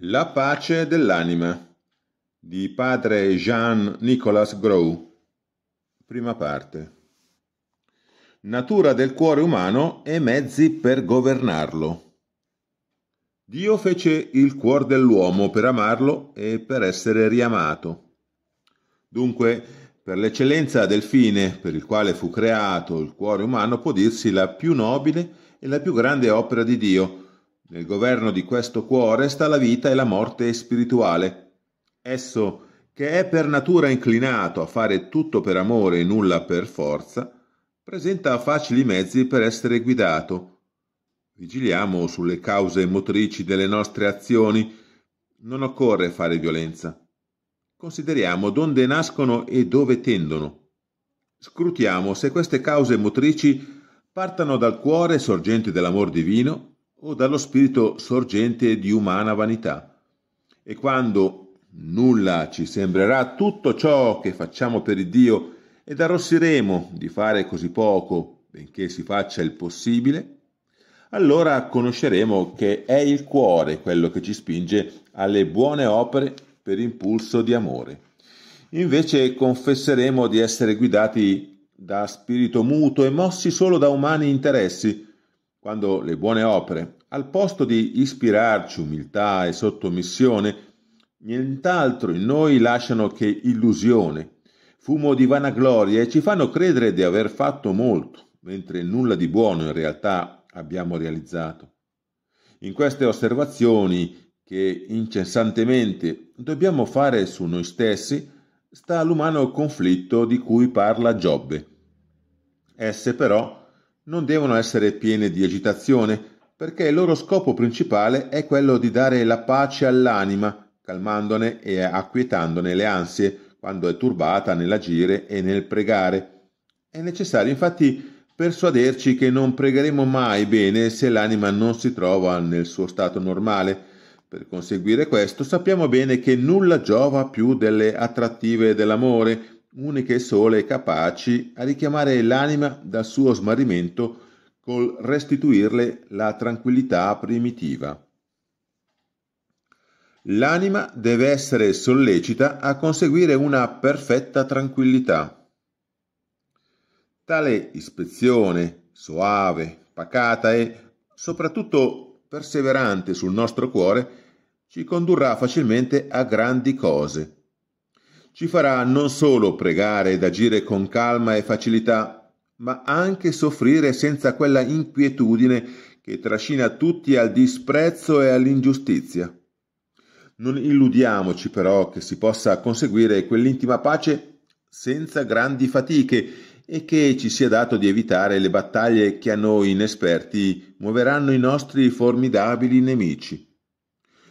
La pace dell'anima di padre Jean Nicolas Grow. Prima parte. Natura del cuore umano e mezzi per governarlo. Dio fece il cuore dell'uomo per amarlo e per essere riamato. Dunque, per l'eccellenza del fine per il quale fu creato il cuore umano può dirsi la più nobile e la più grande opera di Dio, nel governo di questo cuore sta la vita e la morte spirituale. Esso, che è per natura inclinato a fare tutto per amore e nulla per forza, presenta facili mezzi per essere guidato. Vigiliamo sulle cause motrici delle nostre azioni. Non occorre fare violenza. Consideriamo donde nascono e dove tendono. Scrutiamo se queste cause motrici partano dal cuore sorgente dell'amor divino o dallo spirito sorgente di umana vanità. E quando nulla ci sembrerà tutto ciò che facciamo per il Dio ed arrossiremo di fare così poco, benché si faccia il possibile, allora conosceremo che è il cuore quello che ci spinge alle buone opere per impulso di amore. Invece confesseremo di essere guidati da spirito muto e mossi solo da umani interessi, quando le buone opere al posto di ispirarci umiltà e sottomissione, nient'altro in noi lasciano che illusione, fumo di vanagloria e ci fanno credere di aver fatto molto, mentre nulla di buono in realtà abbiamo realizzato. In queste osservazioni che incessantemente dobbiamo fare su noi stessi sta l'umano conflitto di cui parla Giobbe. Esse però non devono essere piene di agitazione, perché il loro scopo principale è quello di dare la pace all'anima, calmandone e acquietandone le ansie quando è turbata nell'agire e nel pregare. È necessario infatti persuaderci che non pregheremo mai bene se l'anima non si trova nel suo stato normale. Per conseguire questo sappiamo bene che nulla giova più delle attrattive dell'amore, uniche e sole capaci a richiamare l'anima dal suo smarrimento col restituirle la tranquillità primitiva. L'anima deve essere sollecita a conseguire una perfetta tranquillità. Tale ispezione, soave, pacata e soprattutto perseverante sul nostro cuore, ci condurrà facilmente a grandi cose. Ci farà non solo pregare ed agire con calma e facilità, ma anche soffrire senza quella inquietudine che trascina tutti al disprezzo e all'ingiustizia. Non illudiamoci però che si possa conseguire quell'intima pace senza grandi fatiche e che ci sia dato di evitare le battaglie che a noi inesperti muoveranno i nostri formidabili nemici.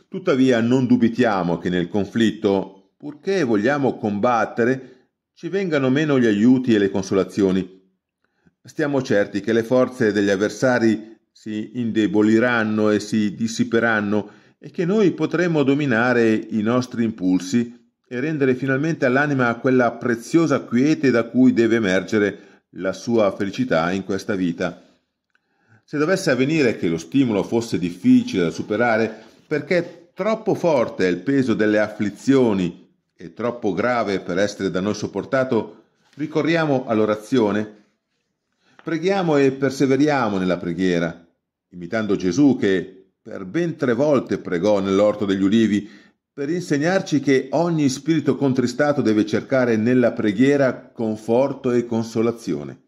Tuttavia non dubitiamo che nel conflitto, purché vogliamo combattere, ci vengano meno gli aiuti e le consolazioni, stiamo certi che le forze degli avversari si indeboliranno e si dissiperanno e che noi potremo dominare i nostri impulsi e rendere finalmente all'anima quella preziosa quiete da cui deve emergere la sua felicità in questa vita. Se dovesse avvenire che lo stimolo fosse difficile da superare, perché troppo forte è il peso delle afflizioni e troppo grave per essere da noi sopportato, ricorriamo all'orazione Preghiamo e perseveriamo nella preghiera, imitando Gesù che per ben tre volte pregò nell'orto degli ulivi, per insegnarci che ogni spirito contristato deve cercare nella preghiera conforto e consolazione.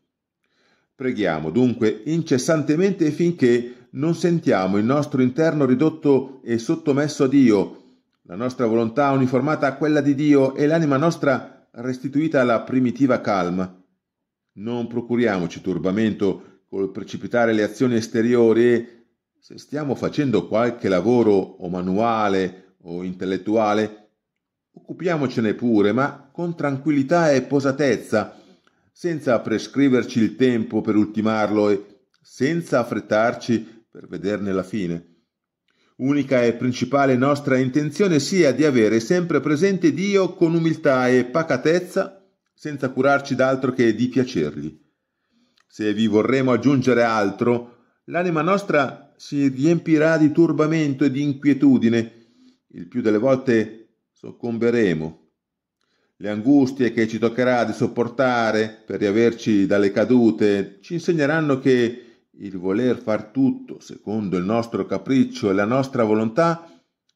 Preghiamo dunque incessantemente finché non sentiamo il nostro interno ridotto e sottomesso a Dio, la nostra volontà uniformata a quella di Dio e l'anima nostra restituita alla primitiva calma non procuriamoci turbamento col precipitare le azioni esteriori e, se stiamo facendo qualche lavoro o manuale o intellettuale, occupiamocene pure, ma con tranquillità e posatezza, senza prescriverci il tempo per ultimarlo e senza affrettarci per vederne la fine. Unica e principale nostra intenzione sia di avere sempre presente Dio con umiltà e pacatezza senza curarci d'altro che di piacergli. Se vi vorremo aggiungere altro, l'anima nostra si riempirà di turbamento e di inquietudine, il più delle volte soccomberemo. Le angustie che ci toccherà di sopportare per riaverci dalle cadute ci insegneranno che il voler far tutto secondo il nostro capriccio e la nostra volontà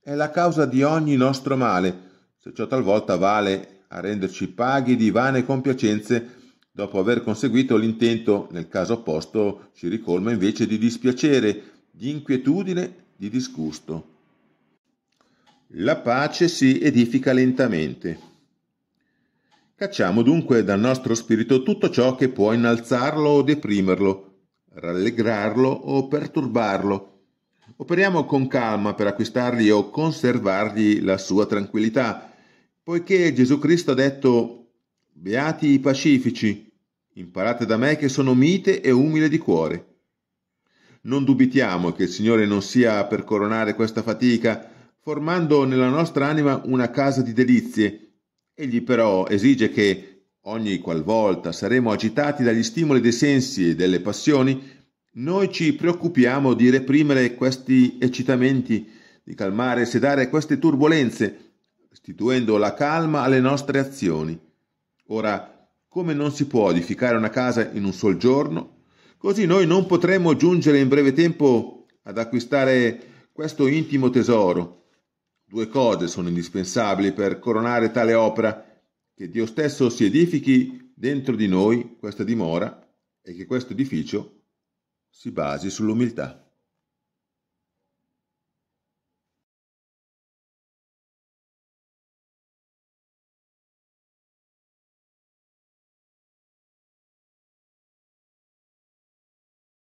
è la causa di ogni nostro male, se ciò talvolta vale a renderci paghi di vane compiacenze dopo aver conseguito l'intento, nel caso opposto ci ricolma invece di dispiacere, di inquietudine, di disgusto. La pace si edifica lentamente. Cacciamo dunque dal nostro spirito tutto ciò che può innalzarlo o deprimerlo, rallegrarlo o perturbarlo. Operiamo con calma per acquistargli o conservargli la sua tranquillità Poiché Gesù Cristo ha detto, Beati i pacifici, imparate da me che sono mite e umile di cuore. Non dubitiamo che il Signore non sia per coronare questa fatica, formando nella nostra anima una casa di delizie. Egli però esige che, ogni qualvolta saremo agitati dagli stimoli dei sensi e delle passioni, noi ci preoccupiamo di reprimere questi eccitamenti, di calmare e sedare queste turbulenze, restituendo la calma alle nostre azioni. Ora, come non si può edificare una casa in un sol giorno, così noi non potremo giungere in breve tempo ad acquistare questo intimo tesoro. Due cose sono indispensabili per coronare tale opera, che Dio stesso si edifichi dentro di noi questa dimora e che questo edificio si basi sull'umiltà.